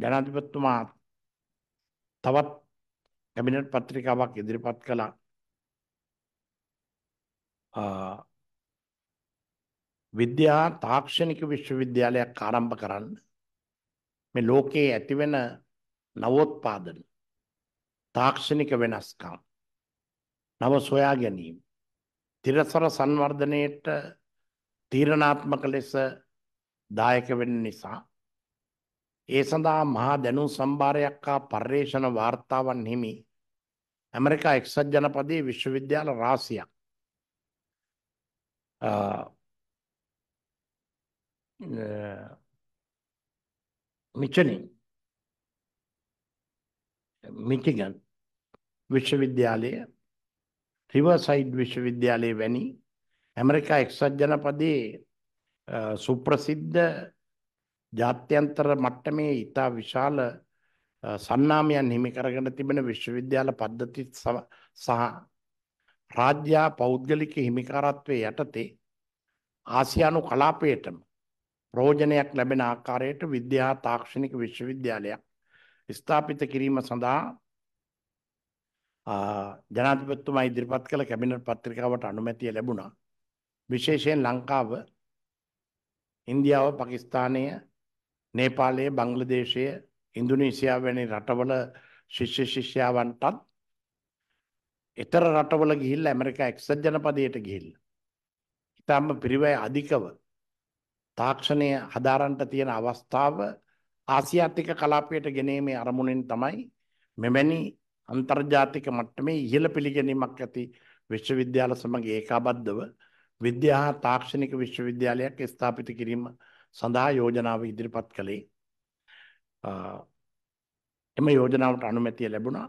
ජනාධිපතිතුමා තවත් කැබිනට් පත්‍රිකාවක් ඉදිරිපත් කළා. විද්‍යා තාක්ෂණික විශ්වවිද්‍යාලයක් ආරම්භ කරන්න මේ ලෝකයේ ඇතිවෙන නවෝත්පාදන තාක්ෂණික වෙනස්කම් නව සොයා ගැනීම තිරසර සංවර්ධනයට තීරණාත්මක ලෙස දායක වෙන නිසා ඒ සඳහා මහා දැනුම් සම්භාරයක් හා පර්යේෂණ වාර්තාවන් හිමි ඇමරිකා එක්සත් ජනපදයේ විශ්වවිද්‍යාල රාශියක් මිචනි මිටිගන් විශ්වවිද්‍යාලයේ රිවර්සයිඩ් විශ්වවිද්‍යාලයේ වැනි ඇමරිකා එක්සත් ජනපදයේ සුප්‍රසිද්ධ ජාත්‍යන්තර මට්ටමේ ඉතා විශාල සන්නාමයන් හිමි කරගෙන තිබෙන විශ්වවිද්‍යාල පද්ධති සහ රාජ්‍යා පෞද්ගලික හිමිකාරත්වය යටතේ ආසියානු කලාපයටම ප්‍රෝජනයක් ලැබෙන ආකාරයට විද්‍යා තාක්ෂණික විශ්වවිද්‍යාලයක් ස්ථාපිත කිරීම සඳහා ජනාධිපතිතුමා ඉදිරිපත් කළ කැබිනට් පත්‍රිකාවට අනුමැතිය ලැබුණා. විශේෂයෙන් ලංකාව ඉන්දියාව පකිස්ථානය නේපාලයේ බංග්ලදේශයේ ඉන්දුනීසියාව වැනි රටවල ශිෂ්‍ය ශිෂ්‍යාවන්ටත් ඊතර රටවල ගිහිල්ලා ඇමරිකා එක්සත් ජනපදයට ගිහිල්ලා ඊටම පිරිවැය අධිකව තාක්ෂණය හදාරන්න තියෙන අවස්ථාව ආසියාතික කලාපයට ගෙනීමේ අරමුණෙන් තමයි මෙවැනි අන්තර්ජාතික මට්ටමේ ඉහළ පිළිගැනීමක් ඇති විශ්වවිද්‍යාල සමග ඒකාබද්ධව විද්‍යා තාක්ෂණික විශ්වවිද්‍යාලයක් ස්ථාපිත කිරීම සඳහා යෝජනාව ඉදිරිපත් කළේ. එම යෝජනාවට අනුමැතිය ලැබුණා.